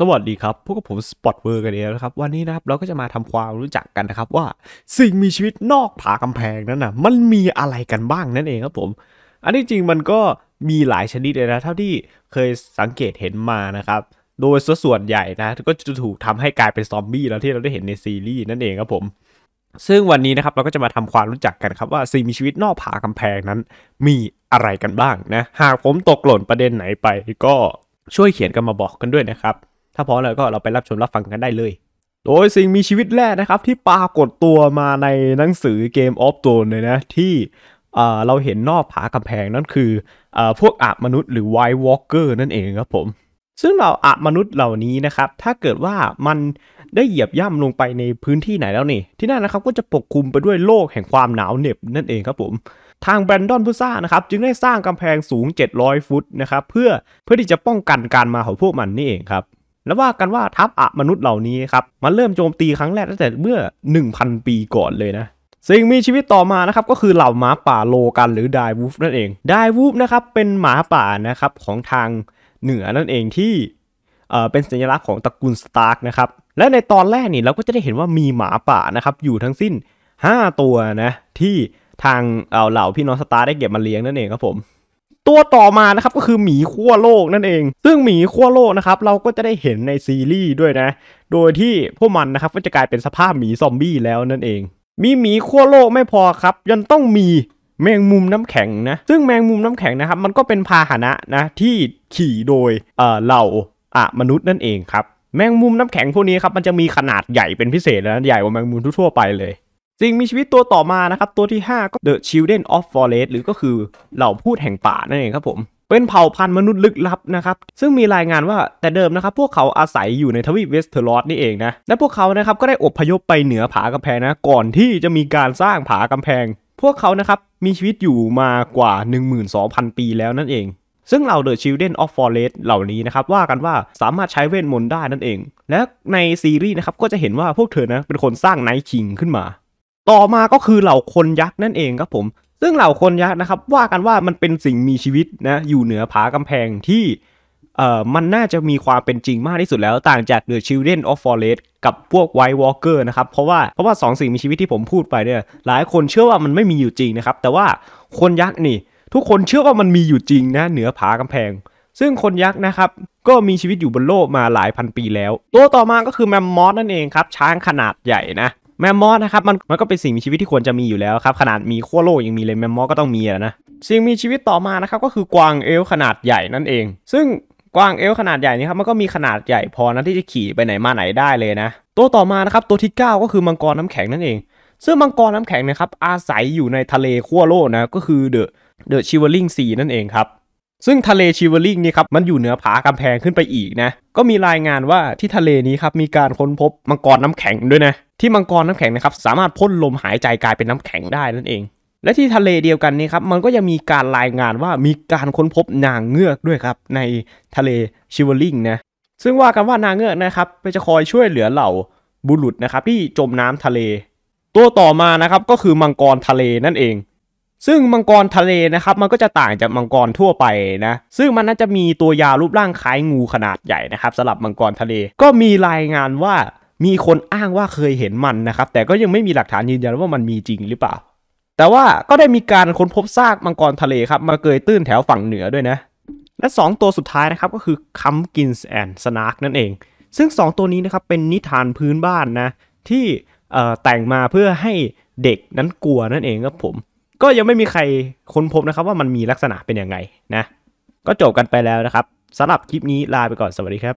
สวัสดีครับ พวกผมสปอตเวอร์กันเองนะครับ วันนี้นะครับเราก็จะมาทำความรู้จักกันนะครับ ว่าสิ่งมีชีวิตนอกผากำแพงนั้นนะมันมีอะไรกันบ้างนั่นเองครับผม อันนี้จริงมันก็มีหลายชนิดเลยนะ เท่าที่เคยสังเกตเห็นมานะครับ โดยส่วนใหญ่นะก็จะถูกทำให้กลายเป็นซอมบี้แล้วที่เราได้เห็นในซีรีส์นั่นเองครับผม ซึ่งวันนี้นะครับเราก็จะมาทำความรู้จักกันครับว่าสิ่งมีชีวิตนอกผากำแพงนั้นมีอะไรกันบ้างนะ หากผมตกหล่นประเด็นไหนไป ก็ช่วยเขียนกันมาบอกกันด้วยนะครับถ้าพร้อมแล้วก็เราไปรับชมรับฟังกันได้เลย โดยสิ่งมีชีวิตแรกนะครับที่ปรากฏตัวมาในหนังสือเกมออฟตตนเลยนะที่เราเห็นนอกผากำแพงนั่นคืออพวกอาบมนุษย์หรือไวท์วอลเกอร์นั่นเองครับผม ซึ่งเราอาบมนุษย์เหล่านี้นะครับถ้าเกิดว่ามันได้เหยียบย่ำลงไปในพื้นที่ไหนแล้วนี่ที่นั่นนะครับก็จะปกคลุมไปด้วยโลกแห่งความหนาวเหน็บนั่นเองครับผม ทางแบรนดอนพุซ่านะครับจึงได้สร้างกำแพงสูง700ฟุตนะครับเพื่อเพื่อที่จะป้องกันการมาของพวกมันนี่เองครับแล้วว่ากันว่าทัพอะมนุษย์เหล่านี้ครับมันเริ่มโจมตีครั้งแรกตั้งแต่เมื่อ 1,000 ปีก่อนเลยนะสิ่งมีชีวิตต่อมานะครับก็คือเหล่าหมาป่าโลกันหรือไดวูฟนั่นเองไดวูฟนะครับเป็นหมาป่านะครับของทางเหนือนั่นเองที่เป็นสัญลักษณ์ของตระกูลสตาร์กนะครับและในตอนแรกนี่เราก็จะได้เห็นว่ามีหมาป่านะครับอยู่ทั้งสิ้น 5 ตัวนะที่ทางเหล่าพี่น้องสตาร์ได้เก็บมาเลี้ยงนั่นเองครับผมตัวต่อมานะครับก็คือหมีขั้วโลกนั่นเอง ซึ่งหมีขั้วโลกนะครับเราก็จะได้เห็นในซีรีส์ด้วยนะ โดยที่พวกมันนะครับก็จะกลายเป็นสภาพหมีซอมบี้แล้วนั่นเอง มีหมีขั้วโลกไม่พอครับ ยังต้องมีแมงมุมน้ำแข็งนะซึ่งแมงมุมน้ำแข็งนะครับมันก็เป็นพาหนะนะที่ขี่โดยเออเหล่าอะมนุษย์นั่นเองครับแมงมุมน้ำแข็งพวกนี้ครับมันจะมีขนาดใหญ่เป็นพิเศษนะใหญ่กว่าแมงมุมทั่วไปเลยสิ่งมีชีวิตตัวต่อมานะครับ ตัวที่ 5 ก็ The Children of Forest หรือก็คือเหล่าพูดแห่งป่านั่นเองครับผม เป็นเผ่าพันธุ์มนุษย์ลึกลับนะครับ ซึ่งมีรายงานว่าแต่เดิมนะครับ พวกเขาอาศัยอยู่ในทวีปเวสเทอร์ลอสนี่เองนะและพวกเขานะครับก็ได้อบพยพไปเหนือผากำแพงนะ ก่อนที่จะมีการสร้างผากำแพง พวกเขานะครับมีชีวิตอยู่มากว่า 12,000 ปีแล้วนั่นเอง ซึ่งเหล่า The Children of Forest เหล่านี้นะครับว่ากันว่าสามารถใช้เวทมนต์ได้นั่นเองและในซีรีส์นะครับก็จะเห็นว่าพวกเธอนะเป็นคนสร้างไนท์คิงขึ้นมาต่อมาก็คือเหล่าคนยักษ์นั่นเองครับผมซึ่งเหล่าคนยักษ์นะครับ ว่ากันว่ามันเป็นสิ่งมีชีวิตนะอยู่เหนือผากำแพงที่เอ่อมันน่าจะมีความเป็นจริงมากที่สุดแล้ว ต่างจาก The Children of Forest กับพวก White Walker นะครับ เพราะว่าเพราะว่าสองสิ่งมีชีวิตที่ผมพูดไปเนี่ยหลายคนเชื่อว่ามันไม่มีอยู่จริงนะครับ แต่ว่าคนยักษ์นี่ ทุกคนเชื่อว่ามันมีอยู่จริงนะเหนือผากำแพง ซึ่งคนยักษ์นะครับก็มีชีวิตอยู่บนโลกมาหลายพันปีแล้ว ตัวต่อมาก็คือแมมมอสนั่นเองครับช้างขนาดใหญ่นะแมมมอสนะครับมันมันก็เป็นสิ่งมีชีวิตที่ควรจะมีอยู่แล้วครับขนาดมีขั้วโลกยังมีเลยแมมมอสก็ต้องมีนะสิ่งมีชีวิตต่อมานะครับก็คือกวางเอลขนาดใหญ่นั่นเอง ซึ่งกวางเอลขนาดใหญ่นี้ครับมันก็มีขนาดใหญ่พอนะที่จะขี่ไปไหนมาไหนได้เลยนะตัวต่อมานะครับตัวที่ 9 ก็คือมังกรน้ำแข็งนั่นเองซึ่งมังกรน้ำแข็งนะครับอาศัยอยู่ในทะเลขั้วโลกนะก็คือเดอะเดอะชิวลิงซีนั่นเองครับซึ่งทะเลชิวลิงนี่ครับมันอยู่เหนือผากำแพงขึ้นไปอีกนะ ก็มีรายงานว่าที่ทะเลนี้ครับมีการค้นพบมังกรน้ำแข็งด้วยนะที่มังกรน้ำแข็งนะครับสามารถพ่นลมหายใจกลายเป็นน้ำแข็งได้นั่นเอง และที่ทะเลเดียวกันนี่ครับมันก็ยังมีการรายงานว่ามีการค้นพบนางเงือกด้วยครับในทะเลชิวลิงนะซึ่งว่ากันว่านางเงือกนะครับไปจะคอยช่วยเหลือเหล่าบุรุษนะครับที่จมน้ำทะเล ตัวต่อมานะครับก็คือมังกรทะเลนั่นเองซึ่งมังกรทะเลนะครับมันก็จะต่างจากมังกรทั่วไปนะซึ่งมันน่าจะมีตัวยาวรูปร่างคล้ายงูขนาดใหญ่นะครับสำหรับมังกรทะเลก็มีรายงานว่ามีคนอ้างว่าเคยเห็นมันนะครับ แต่ก็ยังไม่มีหลักฐานยืนยันว่ามันมีจริงหรือเปล่า แต่ว่าก็ได้มีการค้นพบซากมังกรทะเลครับมาเกยตื้นแถวฝั่งเหนือด้วยนะและ 2 ตัวสุดท้ายนะครับก็คือคัมกินส์แอนด์สนาร์กนั่นเองซึ่ง 2 ตัวนี้นะครับเป็นนิทานพื้นบ้านนะที่แต่งมาเพื่อให้เด็กนั้นกลัวนั่นเองครับผมก็ยังไม่มีใครค้นพบนะครับว่ามันมีลักษณะเป็นยังไงนะ ก็จบกันไปแล้วนะครับสำหรับคลิปนี้ลาไปก่อน สวัสดีครับ